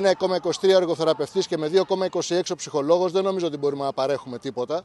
με 1,23 εργοθεραπευτής και με 2,26 ψυχολόγος δεν νομίζω ότι μπορούμε να παρέχουμε τίποτα.